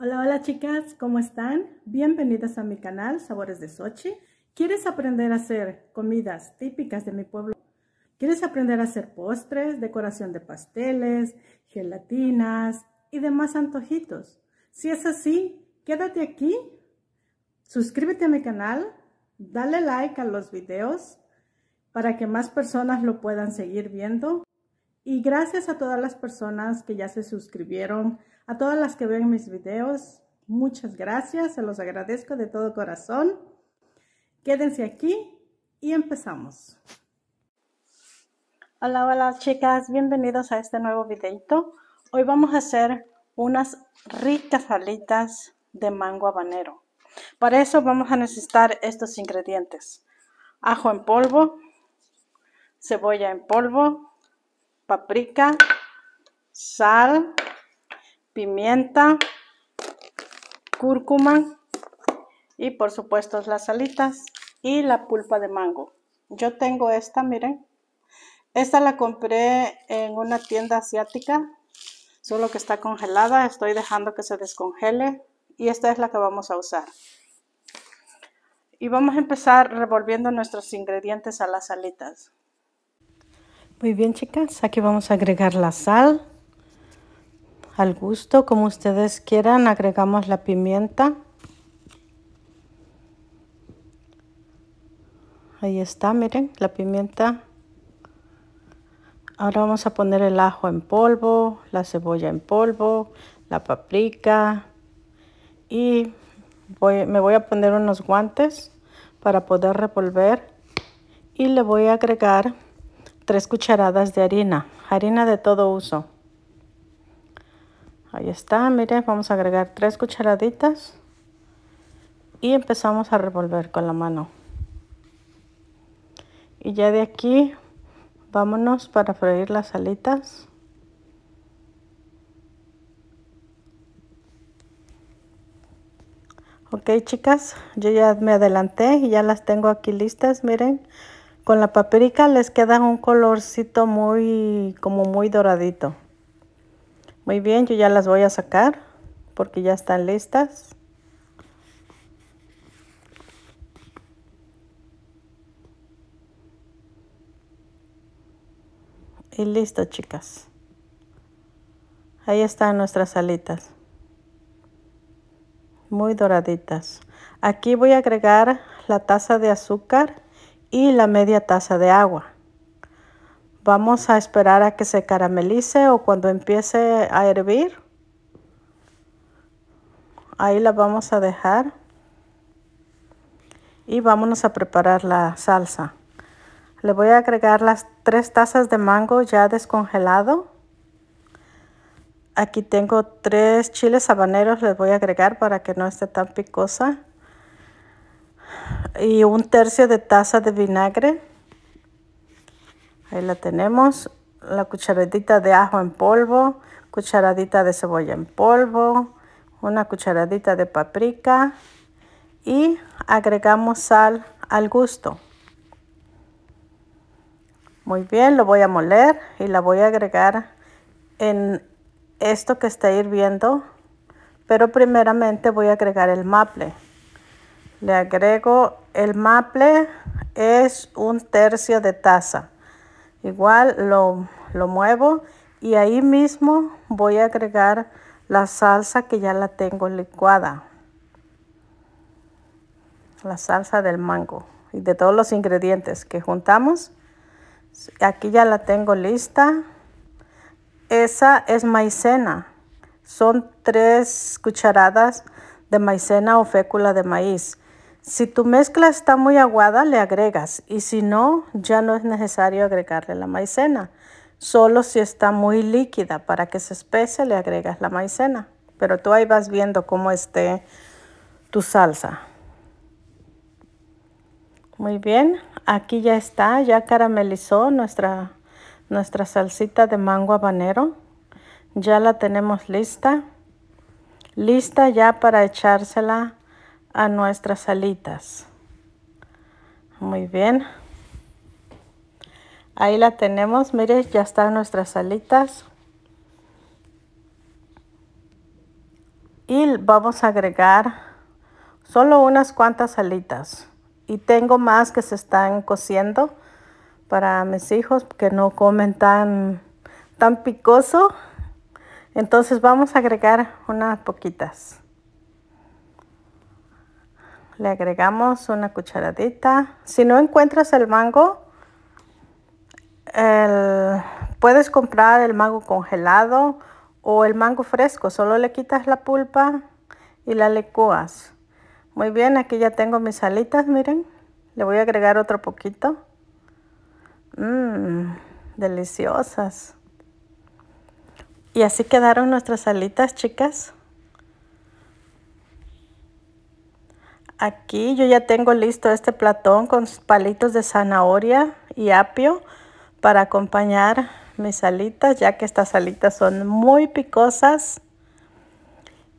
Hola, hola chicas, ¿cómo están? Bienvenidas a mi canal Sabores de Sochi. ¿Quieres aprender a hacer comidas típicas de mi pueblo? ¿Quieres aprender a hacer postres, decoración de pasteles, gelatinas y demás antojitos? Si es así, quédate aquí, suscríbete a mi canal, dale like a los videos para que más personas lo puedan seguir viendo. Y gracias a todas las personas que ya se suscribieron, a todas las que ven mis videos, muchas gracias, se los agradezco de todo corazón. Quédense aquí y empezamos. Hola, hola chicas, bienvenidos a este nuevo videito. Hoy vamos a hacer unas ricas alitas de mango habanero. Para eso vamos a necesitar estos ingredientes. Ajo en polvo, cebolla en polvo, paprika, sal, pimienta, cúrcuma y por supuesto las salitas y la pulpa de mango. Yo tengo esta, miren. Esta la compré en una tienda asiática, solo que está congelada. Estoy dejando que se descongele y esta es la que vamos a usar. Y vamos a empezar revolviendo nuestros ingredientes a las salitas. Muy bien, chicas. Aquí vamos a agregar la sal al gusto, como ustedes quieran. Agregamos la pimienta. Ahí está, miren, la pimienta. Ahora vamos a poner el ajo en polvo, la cebolla en polvo, la paprika. Y me voy a poner unos guantes para poder revolver. Y le voy a agregar tres cucharadas de harina, harina de todo uso. Ahí está, miren, vamos a agregar tres cucharaditas y empezamos a revolver con la mano. Y ya de aquí, vámonos para freír las alitas. Ok, chicas, yo ya me adelanté y ya las tengo aquí listas, miren. Con la paprika les queda un colorcito muy, como muy doradito. Muy bien, yo ya las voy a sacar porque ya están listas. Y listo, chicas. Ahí están nuestras alitas. Muy doraditas. Aquí voy a agregar la taza de azúcar y la media taza de agua. Vamos a esperar a que se caramelice o cuando empiece a hervir. Ahí la vamos a dejar. Y vámonos a preparar la salsa. Le voy a agregar las tres tazas de mango ya descongelado. Aquí tengo tres chiles habaneros, les voy a agregar para que no esté tan picosa y un tercio de taza de vinagre. Ahí la tenemos. La cucharadita de ajo en polvo, cucharadita de cebolla en polvo, una cucharadita de paprika y agregamos sal al gusto. Muy bien, lo voy a moler y la voy a agregar en esto que está hirviendo, pero primeramente voy a agregar el maple. Le agrego el maple, es un tercio de taza. Igual lo, muevo y ahí mismo voy a agregar la salsa que ya la tengo licuada. La salsa del mango y de todos los ingredientes que juntamos. Aquí ya la tengo lista. Esa es maicena. Son tres cucharadas de maicena o fécula de maíz. Si tu mezcla está muy aguada, le agregas y si no, ya no es necesario agregarle la maicena. Solo si está muy líquida para que se espese, le agregas la maicena. Pero tú ahí vas viendo cómo esté tu salsa. Muy bien, aquí ya está, ya caramelizó nuestra, nuestra salsita de mango habanero. Ya la tenemos lista. Lista ya para echársela a nuestras alitas. Muy bien. Ahí la tenemos, mire, ya están nuestras alitas. Y vamos a agregar solo unas cuantas alitas. Y tengo más que se están cociendo para mis hijos que no comen tan, tan picoso. Entonces vamos a agregar unas poquitas le agregamos una cucharadita. Si no encuentras el mango, el, puedes comprar el mango congelado o el mango fresco. Solo le quitas la pulpa y la licuas Muy bien, aquí ya tengo mis alitas, miren. Le voy a agregar otro poquito. Mmm, deliciosas. Y así quedaron nuestras alitas, chicas. Aquí yo ya tengo listo este platón con palitos de zanahoria y apio para acompañar mis salitas, ya que estas salitas son muy picosas.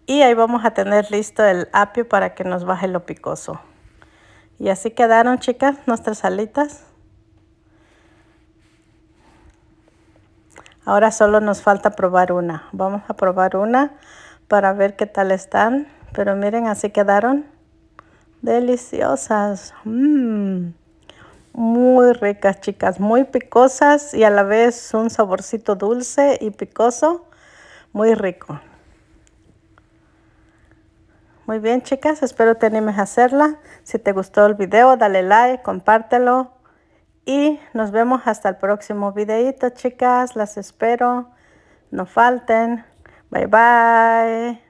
Y ahí vamos a tener listo el apio para que nos baje lo picoso. Y así quedaron, chicas, nuestras salitas. Ahora solo nos falta probar una. Vamos a probar una para ver qué tal están. Pero miren, así quedaron deliciosas, mm. muy ricas chicas, muy picosas y a la vez un saborcito dulce y picoso, muy rico. Muy bien chicas, espero te animes a hacerla. Si te gustó el video, dale like, compártelo. Y nos vemos hasta el próximo videito chicas. Las espero. No falten. Bye bye.